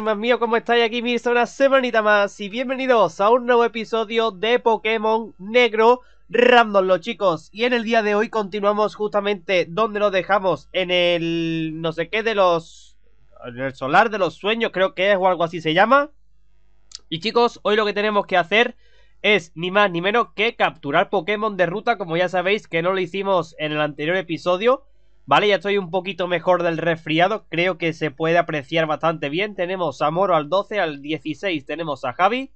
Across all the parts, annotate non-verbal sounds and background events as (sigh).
mi mío, ¿cómo estáis? Aquí mis una semanita más y bienvenidos a un nuevo episodio de Pokémon Negro Random, los chicos. Y en el día de hoy continuamos justamente donde nos dejamos, en el no sé qué de los... En el solar de los sueños creo que es o algo así se llama. Y chicos, hoy lo que tenemos que hacer es ni más ni menos que capturar Pokémon de ruta, como ya sabéis que no lo hicimos en el anterior episodio. Vale, ya estoy un poquito mejor del resfriado, creo que se puede apreciar bastante bien. Tenemos a Moro al 12, al 16 tenemos a Javi.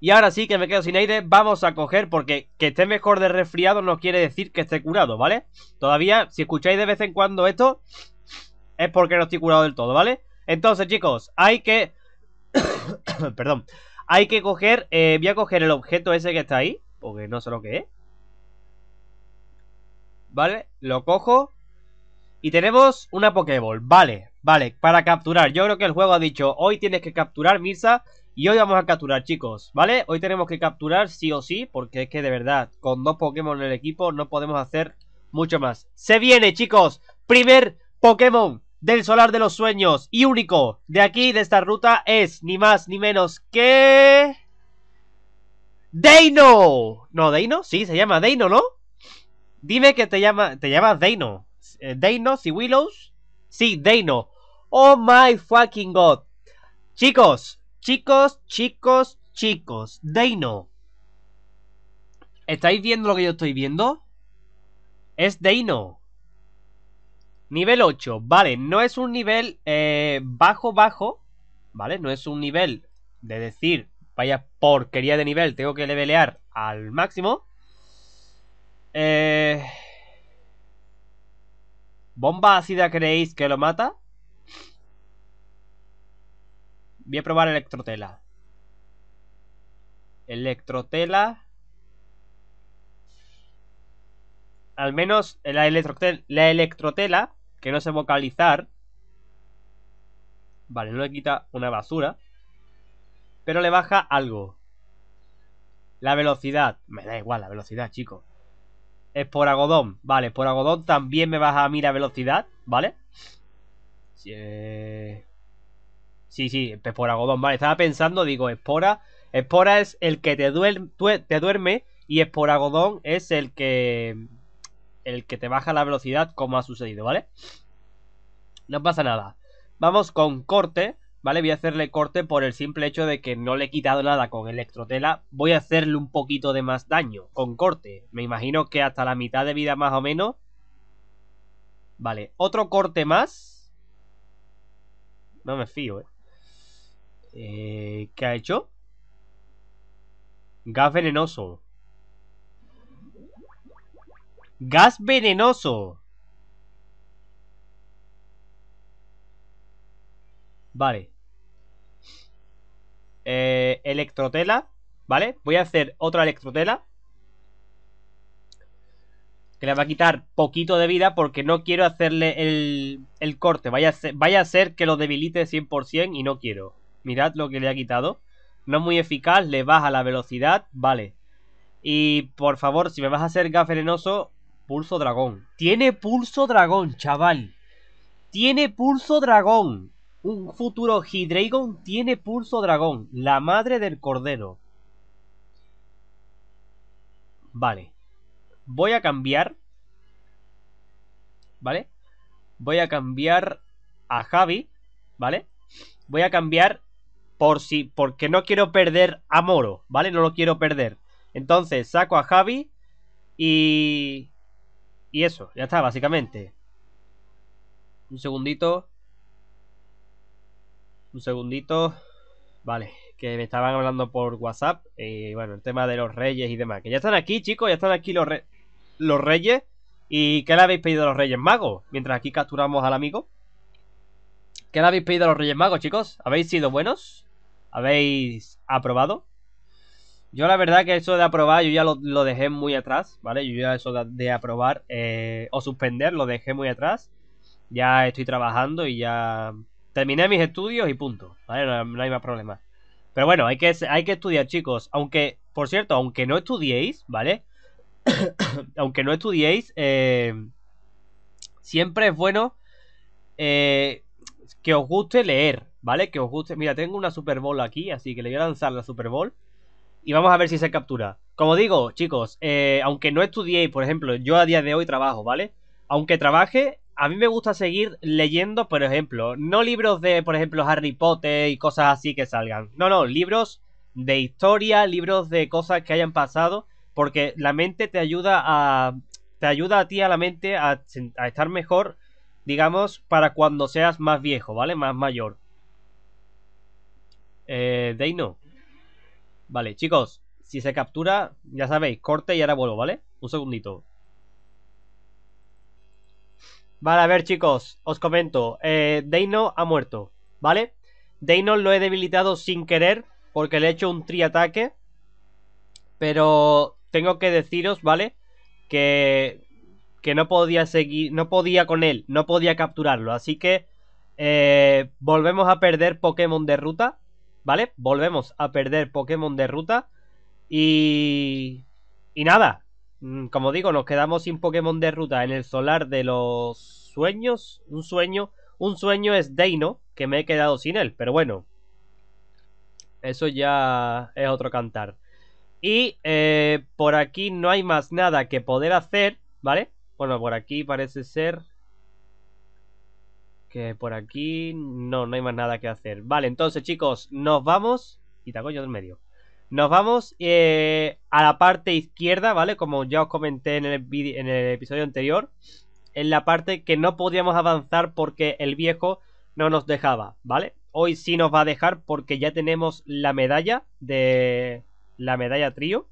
Y ahora sí que me quedo sin aire, vamos a coger, porque que esté mejor de resfriado no quiere decir que esté curado, ¿vale? Todavía, si escucháis de vez en cuando esto, es porque no estoy curado del todo, ¿vale? Entonces, chicos, hay que... (coughs) Perdón. Hay que coger... Eh, voy a coger el objeto ese que está ahí, porque no sé lo que es. ¿vale? Lo cojo. Y tenemos una Pokéball, vale, vale, para capturar. Yo creo que el juego ha dicho, hoy tienes que capturar, Mirza, y hoy vamos a capturar, chicos, ¿vale? Hoy tenemos que capturar sí o sí, porque es que de verdad, con dos Pokémon en el equipo no podemos hacer mucho más. ¡Se viene, chicos! Primer Pokémon del Solar de los Sueños y único de aquí, de esta ruta, es ni más ni menos que... ¡Deino! No, Deino, sí, se llama Deino, ¿no? Dime que te llama, te llamas Daino, eh, Daino, si Willows. Sí, Daino. Oh my fucking god. Chicos, chicos, chicos, chicos. Daino. ¿Estáis viendo lo que yo estoy viendo? Es Daino. Nivel 8. Vale, no es un nivel eh, bajo, bajo. Vale, no es un nivel de decir, vaya porquería de nivel, tengo que levelear al máximo. Eh... ¿Bomba ácida creéis que lo mata? Voy a probar electrotela. Electrotela. Al menos la, la electrotela, que no sé vocalizar. Vale, no le quita una basura. Pero le baja algo. La velocidad. Me da igual la velocidad, chicos. Es por algodón. Vale, por algodón también me baja a mí la velocidad, ¿vale? Sí, sí, es por algodón. Vale, estaba pensando, digo, espora. Espora es el que te, duer, te duerme y esporagodón es el que el que te baja la velocidad como ha sucedido, ¿vale? No pasa nada. Vamos con corte. ¿vale? Voy a hacerle corte por el simple hecho de que no le he quitado nada con electrotela. Voy a hacerle un poquito de más daño con corte. Me imagino que hasta la mitad de vida más o menos. Vale, otro corte más. No me fío, ¿eh? eh qué ha hecho? Gas venenoso. Gas venenoso. Vale. Eh, electrotela, ¿vale? Voy a hacer otra electrotela. Que le va a quitar poquito de vida porque no quiero hacerle el, el corte. Vaya a, vaya a ser que lo debilite 100% y no quiero. Mirad lo que le ha quitado. No es muy eficaz, le baja la velocidad, vale. Y por favor, si me vas a hacer gas venenoso, pulso dragón. Tiene pulso dragón, chaval. Tiene pulso dragón. Un futuro Hydreigon tiene pulso dragón, la madre del cordero. Vale. Voy a cambiar. ¿Vale? Voy a cambiar a Javi, ¿vale? Voy a cambiar por si porque no quiero perder a Moro, ¿vale? No lo quiero perder. Entonces, saco a Javi y y eso, ya está básicamente. Un segundito. Un segundito. Vale, que me estaban hablando por WhatsApp. Y eh, bueno, el tema de los reyes y demás. Que ya están aquí, chicos, ya están aquí los, los reyes. ¿Y qué le habéis pedido a los reyes magos? Mientras aquí capturamos al amigo. ¿Qué le habéis pedido a los reyes magos, chicos? ¿Habéis sido buenos? ¿Habéis aprobado? Yo la verdad que eso de aprobar, yo ya lo, dejé muy atrás, ¿vale? Yo ya eso de, aprobar eh, o suspender lo dejé muy atrás. Ya estoy trabajando y ya terminé mis estudios y punto, ¿vale? No, hay más problemas Pero bueno, hay que, estudiar, chicos. Aunque, por cierto, aunque no estudiéis, ¿vale? (coughs) aunque no estudiéis, eh, siempre es bueno eh, que os guste leer, ¿vale? Que os guste. Mira, tengo una Super Bowl aquí, así que le voy a lanzar la Super Bowl. Y vamos a ver si se captura. Como digo, chicos, eh, aunque no estudiéis, por ejemplo, yo a día de hoy trabajo, ¿vale? Aunque trabaje, a mí me gusta seguir leyendo, por ejemplo, no libros de, por ejemplo, Harry Potter y cosas así que salgan. No, no, libros de historia, libros de cosas que hayan pasado, porque la mente te ayuda a te ayuda a ti a la mente a, estar mejor, digamos, para cuando seas más viejo, ¿vale? Más mayor. Eh, Deino Vale, chicos, si se captura, ya sabéis, corte y ahora vuelvo, ¿vale? Un segundito. Vale, a ver chicos, os comento. Eh, Deino ha muerto, ¿vale? Deino lo he debilitado sin querer porque le he hecho un triataque. Pero tengo que deciros, ¿vale? Que, que no podía seguir, no podía con él, no podía capturarlo. Así que eh, volvemos a perder Pokémon de ruta, ¿vale? Volvemos a perder Pokémon de ruta. Y... Y nada, Mm, como digo, nos quedamos sin Pokémon de ruta en el solar de los sueños. Un sueño. Un sueño es Deino, que me he quedado sin él, pero bueno. Eso ya es otro cantar. Y eh, por aquí no hay más nada que poder hacer, ¿vale? Bueno, por aquí parece ser que por aquí no, no hay más nada que hacer. Vale, entonces chicos, nos vamos. y yo del medio. Nos vamos eh, a la parte izquierda, ¿vale? Como ya os comenté en el, episodio anterior, en la parte que no podíamos avanzar porque el viejo no nos dejaba, ¿vale? Hoy sí nos va a dejar porque ya tenemos la medalla de la medalla trío.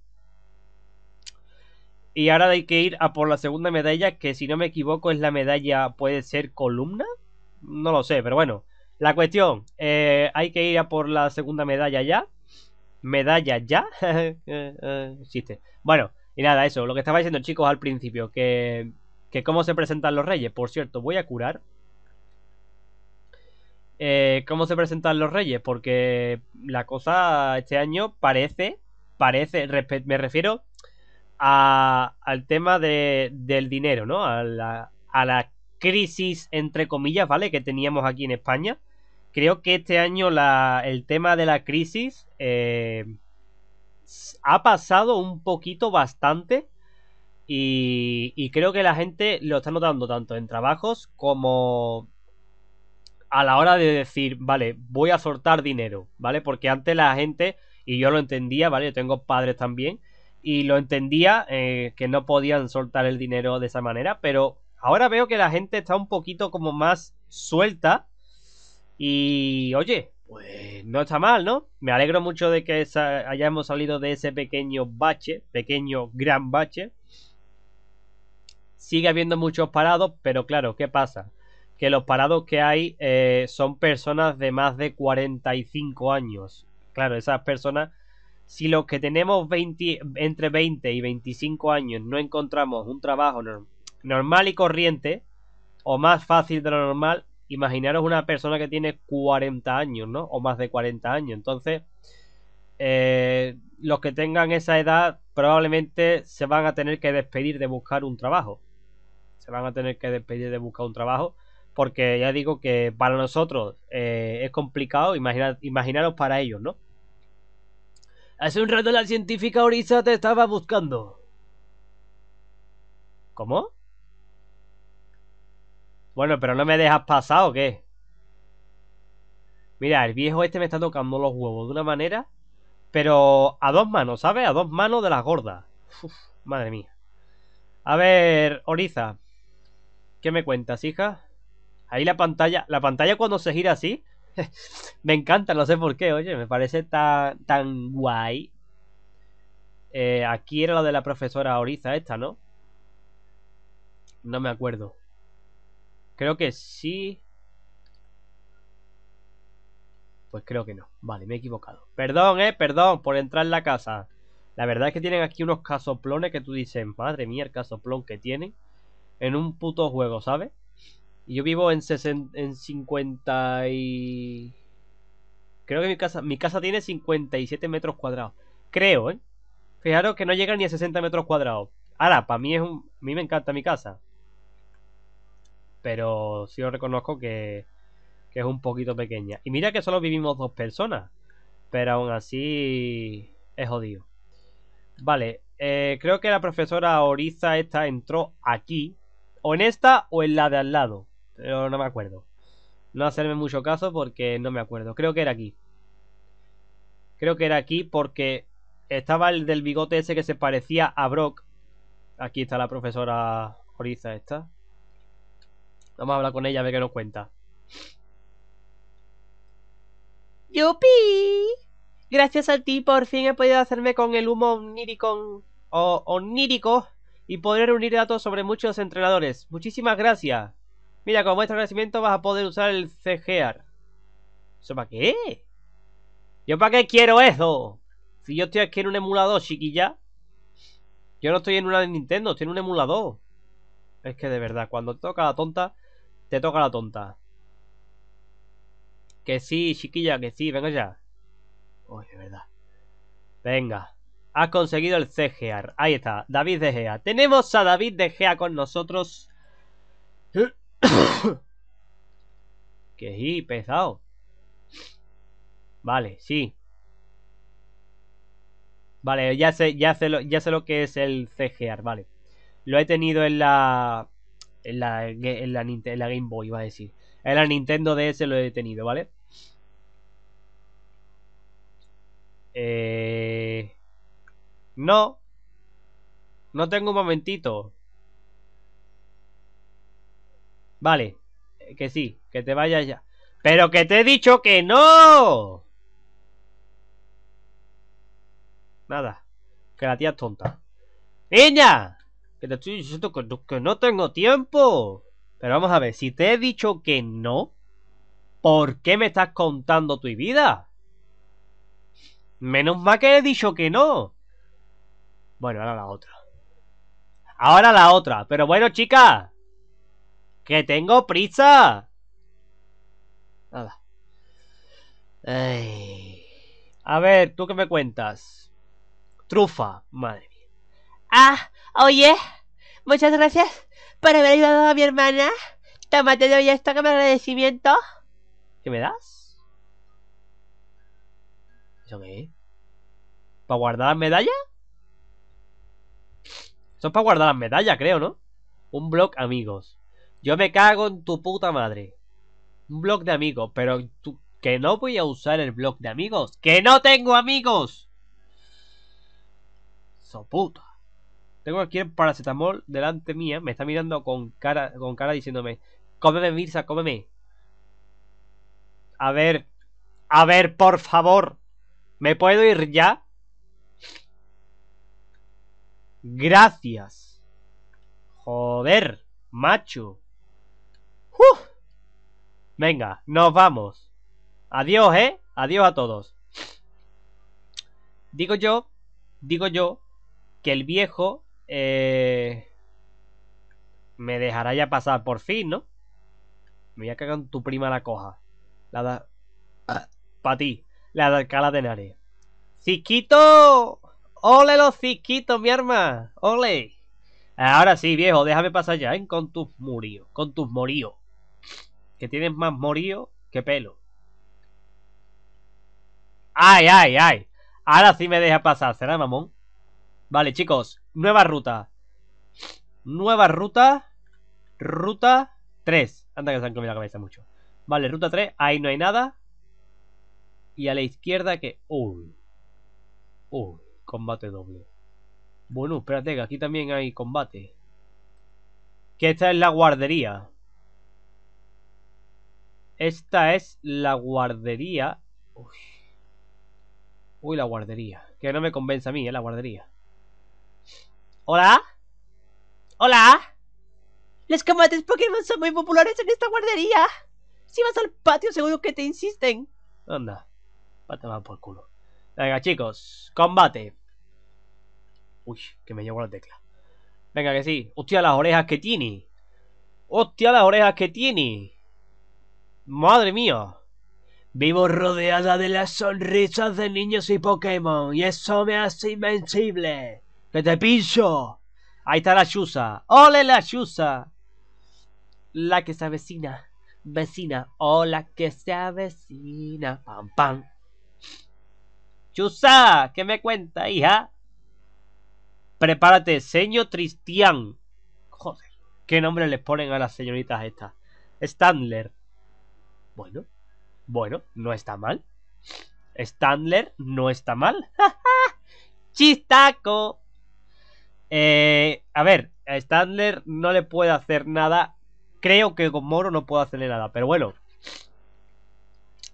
Y ahora hay que ir a por la segunda medalla, que si no me equivoco es la medalla, puede ser columna. No lo sé, pero bueno. La cuestión, eh, hay que ir a por la segunda medalla ya medalla ya. (laughs) Existe. Bueno, y nada, eso, lo que estaba diciendo chicos al principio, que, que cómo se presentan los reyes. Por cierto, voy a curar. Eh, cómo se presentan los reyes, porque la cosa este año parece, parece, me refiero al tema del dinero, ¿no? a la crisis, entre comillas, ¿vale? Que teníamos aquí en España creo que este año el tema de la crisis eh, ha pasado un poquito bastante y, creo que la gente lo está notando tanto en trabajos como a la hora de decir, vale, voy a soltar dinero, ¿vale? Porque antes la gente, y yo lo entendía, ¿vale? Yo tengo padres también, y lo entendía eh, que no podían soltar el dinero de esa manera, pero ahora veo que la gente está un poquito como más suelta y oye, pues no está mal, ¿no? Me alegro mucho de que hayamos salido de ese pequeño bache, pequeño gran bache. Sigue habiendo muchos parados, pero claro, ¿qué pasa? Que los parados que hay eh, son personas de más de 45 años. Claro, esas personas, si los que tenemos entre 20 y 25 años no encontramos un trabajo normal y corriente, o más fácil de lo normal, imaginaros una persona que tiene 40 años, ¿no? O más de 40 años. Entonces, eh, los que tengan esa edad probablemente se van a tener que despedir de buscar un trabajo. Se van a tener que despedir de buscar un trabajo. Porque ya digo que para nosotros eh, es complicado, imaginar, imaginaros para ellos, ¿no? Hace un rato la científica Orisa te estaba buscando. ¿Cómo? Bueno, pero no me dejas pasar o qué. Mira, el viejo este me está tocando los huevos de una manera. Pero a dos manos, ¿sabes? A dos manos de las gordas. madre mía. A ver, Oriza. ¿Qué me cuentas, hija? Ahí la pantalla. La pantalla cuando se gira así. (laughs) me encanta, no sé por qué, oye. Me parece tan, tan guay. Eh, aquí era la de la profesora Oriza esta, ¿no? No me acuerdo. Creo que sí. Pues creo que no. Vale, me he equivocado. Perdón, eh, perdón por entrar en la casa. La verdad es que tienen aquí unos casoplones que tú dices, madre mía, el casoplón que tienen. En un puto juego, ¿sabes? Y yo vivo en, en 50 y... Creo que mi casa, mi casa tiene 57 metros cuadrados. Creo, ¿eh? Fijaros que no llega ni a 60 metros cuadrados. Ahora, para mí es un... A mí me encanta mi casa pero sí os reconozco que, que es un poquito pequeña. Y mira que solo vivimos dos personas, pero aún así es jodido. Vale, eh, creo que la profesora Oriza esta entró aquí, o en esta o en la de al lado, pero no me acuerdo. No hacerme mucho caso porque no me acuerdo. Creo que era aquí. Creo que era aquí porque estaba el del bigote ese que se parecía a Brock. Aquí está la profesora Oriza esta. Vamos a hablar con ella a ver qué nos cuenta. ¡Yupi! Gracias a ti por fin he podido hacerme con el humo onírico, o, y poder reunir datos sobre muchos entrenadores. Muchísimas gracias. Mira, con vuestro agradecimiento vas a poder usar el CGR. ¿Eso para qué? ¿Yo para qué quiero eso? Si yo estoy aquí en un emulador, chiquilla. Yo no estoy en una de Nintendo, estoy en un emulador. Es que de verdad, cuando toca la tonta... Te toca la tonta. Que sí, chiquilla, que sí, venga ya. Uy, de verdad. Venga. Has conseguido el CGR. Ahí está, David De Gea. Tenemos a David De Gea con nosotros. (coughs) que sí, pesado. Vale, sí. Vale, ya sé, ya sé, lo, ya sé lo que es el CGR, vale. Lo he tenido en la en la, la, la Game Boy, iba a decir. En la Nintendo DS lo he detenido, ¿vale? Eh... No. No tengo un momentito. Vale. Que sí, que te vayas ya. Pero que te he dicho que no. Nada. Que la tía es tonta. ¡Niña! Que estoy diciendo que no, tengo tiempo. Pero vamos a ver, si te he dicho que no, ¿por qué me estás contando tu vida? Menos mal que he dicho que no. Bueno, ahora la otra. Ahora la otra. Pero bueno, chica. Que tengo prisa. Nada. A ver, ¿tú qué me cuentas? Trufa, madre mía. Ah, Oye, muchas gracias por haber ayudado a mi hermana. Toma, de ya esto como agradecimiento. ¿Qué me das? ¿Eso ¿Para guardar las medallas? Son para guardar las medallas, creo, ¿no? Un blog amigos. Yo me cago en tu puta madre. Un blog de amigos, pero que no voy a usar el blog de amigos. ¡Que no tengo amigos! So puta. Tengo aquí el paracetamol delante mía. Me está mirando con cara, con cara diciéndome: Cómeme, Mirza, cómeme. A ver. A ver, por favor. ¿Me puedo ir ya? Gracias. Joder, macho. ¡Uf! Venga, nos vamos. Adiós, ¿eh? Adiós a todos. Digo yo, digo yo, que el viejo eh, me dejará ya pasar por fin, ¿no? Me voy a cagar tu prima la coja. La da. Ah. ti. La da cala de Nare ¡Ciquito! ¡Ole los ciquitos, mi arma! ¡Ole! Ahora sí, viejo, déjame pasar ya, ¿eh? Con tus muríos, con tus moríos. Que tienes más morío que pelo. ¡Ay, ay, ay! Ahora sí me deja pasar, ¿será, mamón? Vale, chicos, nueva ruta. Nueva ruta. Ruta 3. Anda que se han comido la cabeza mucho. Vale, ruta 3, ahí no hay nada. Y a la izquierda que... Uy. Uy, combate doble. Bueno, espérate, que aquí también hay combate. Que esta es la guardería. Esta es la guardería. Uy. Uy, la guardería. Que no me convence a mí, ¿eh? La guardería. ¿Hola? ¿Hola? Los combates Pokémon son muy populares en esta guardería. Si vas al patio seguro que te insisten. Anda, a tomar por culo. Venga, chicos, combate. Uy, que me llevo la tecla. Venga, que sí. Hostia, las orejas que tiene. Hostia, las orejas que tiene. Madre mía. Vivo rodeada de las sonrisas de niños y Pokémon, y eso me hace invencible. ¡Que te pincho! Ahí está la chusa ¡Ole la chusa! La que se avecina. Vecina. Hola que se avecina. Pam, pam. ¡Chusa! ¿qué me cuenta, hija? Prepárate, señor Tristián. Joder, qué nombre les ponen a las señoritas estas. Standler. Bueno, bueno, no está mal. Standler no está mal. (laughs) ¡Chistaco! Eh, a ver, a Standler no le puede hacer nada. Creo que con Moro no puedo hacerle nada, pero bueno.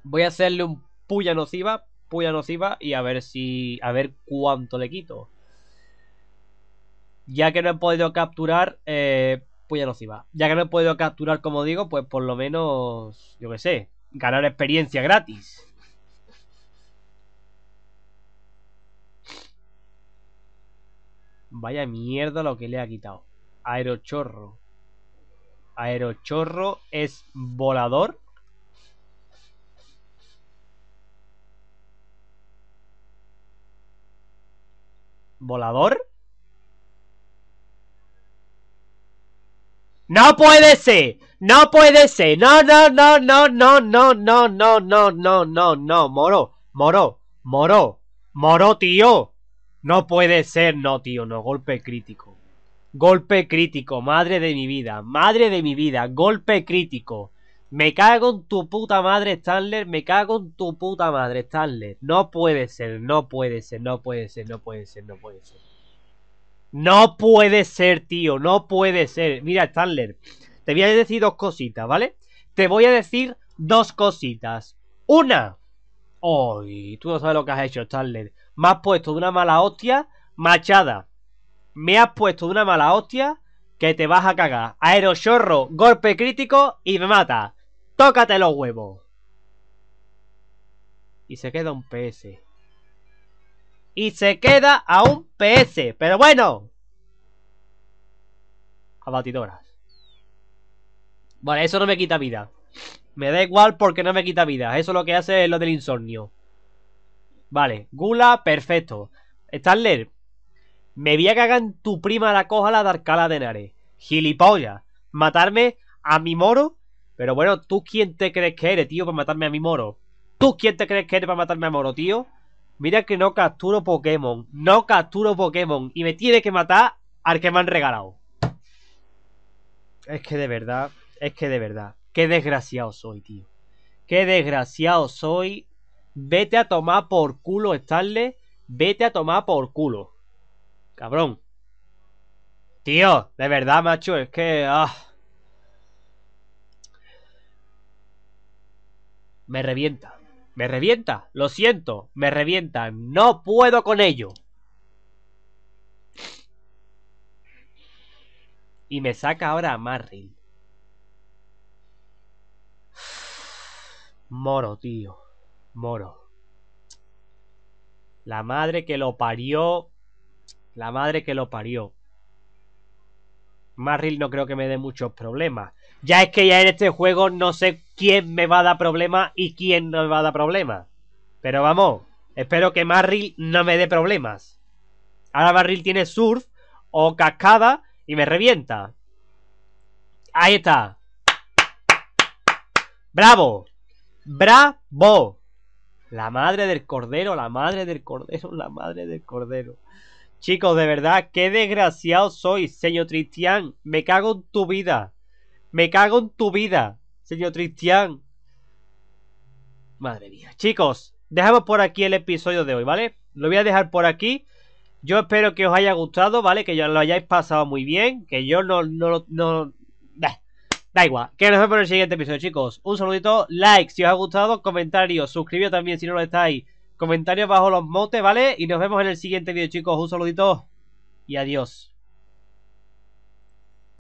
Voy a hacerle un puya nociva, puya nociva y a ver si. a ver cuánto le quito. Ya que no he podido capturar. Eh, puya nociva. Ya que no he podido capturar, como digo, pues por lo menos. yo qué sé. ganar experiencia gratis. Vaya mierda lo que le ha quitado. Aerochorro. Aerochorro es volador. ¿Volador? ¡No puede ser! ¡No puede ser! ¡No, no, no, no, no, no, no, no, no, no, no, no! ¡Moro! ¡Moro! ¡Moro! ¡Moro, tío! No puede ser, no, tío, no, golpe crítico. Golpe crítico, madre de mi vida, madre de mi vida, golpe crítico. Me cago en tu puta madre, Stanler, me cago en tu puta madre, Stanler. No puede ser, no puede ser, no puede ser, no puede ser, no puede ser. No puede ser, tío, no puede ser. Mira, Stanler, te voy a decir dos cositas, ¿vale? Te voy a decir dos cositas. Una. ¡Uy! Tú no sabes lo que has hecho, Stanler. Me has puesto de una mala hostia, machada. Me has puesto de una mala hostia que te vas a cagar. Aerochorro, golpe crítico y me mata. Tócate los huevos. Y se queda un PS. Y se queda a un PS. Pero bueno. Abatidoras. Vale, eso no me quita vida. Me da igual porque no me quita vida. Eso lo que hace es lo del insomnio. Vale, Gula, perfecto. Starler, me voy a cagar en tu prima la coja la de Arcala de Nare. Gilipollas. Matarme a mi moro. Pero bueno, ¿tú quién te crees que eres, tío, para matarme a mi moro? ¿Tú quién te crees que eres para matarme a moro, tío? Mira que no capturo Pokémon. No capturo Pokémon. Y me tiene que matar al que me han regalado. Es que de verdad, es que de verdad. Qué desgraciado soy, tío. Qué desgraciado soy Vete a tomar por culo, Stanley. Vete a tomar por culo. Cabrón. Tío, de verdad, macho, es que... Ah. Me revienta. Me revienta. Lo siento. Me revienta. No puedo con ello. Y me saca ahora a Marril. (sighs) Moro, tío. Moro. La madre que lo parió. La madre que lo parió. Marril no creo que me dé muchos problemas. Ya es que ya en este juego no sé quién me va a dar problemas y quién no me va a dar problemas. Pero vamos, espero que Marril no me dé problemas. Ahora Marril tiene surf o cascada y me revienta. Ahí está. Bravo. Bravo. La madre del cordero, la madre del cordero, la madre del cordero. Chicos, de verdad, qué desgraciado soy, señor Tristián. Me cago en tu vida. Me cago en tu vida, señor Tristián. Madre mía. Chicos, dejamos por aquí el episodio de hoy, ¿vale? Lo voy a dejar por aquí. Yo espero que os haya gustado, ¿vale? Que ya lo hayáis pasado muy bien. Que yo no, no, no, Da igual, que nos vemos en el siguiente episodio, chicos. Un saludito, like si os ha gustado, comentarios, suscribíos también si no lo estáis, comentarios bajo los motes, ¿vale? Y nos vemos en el siguiente vídeo, chicos. Un saludito y adiós.